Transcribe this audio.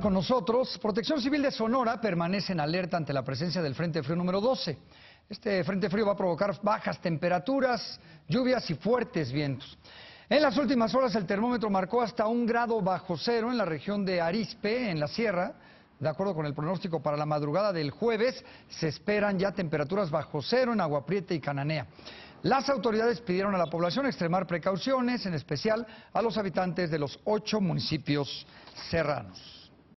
con nosotros. Protección Civil de Sonora permanece en alerta ante la presencia del Frente Frío número 12. Este Frente Frío va a provocar bajas temperaturas, lluvias y fuertes vientos. En las últimas horas el termómetro marcó hasta un grado bajo cero en la región de Arizpe en la sierra. De acuerdo con el pronóstico para la madrugada del jueves, se esperan ya temperaturas bajo cero en Aguapriete y Cananea. Las autoridades pidieron a la población extremar precauciones, en especial a los habitantes de los ocho municipios serranos.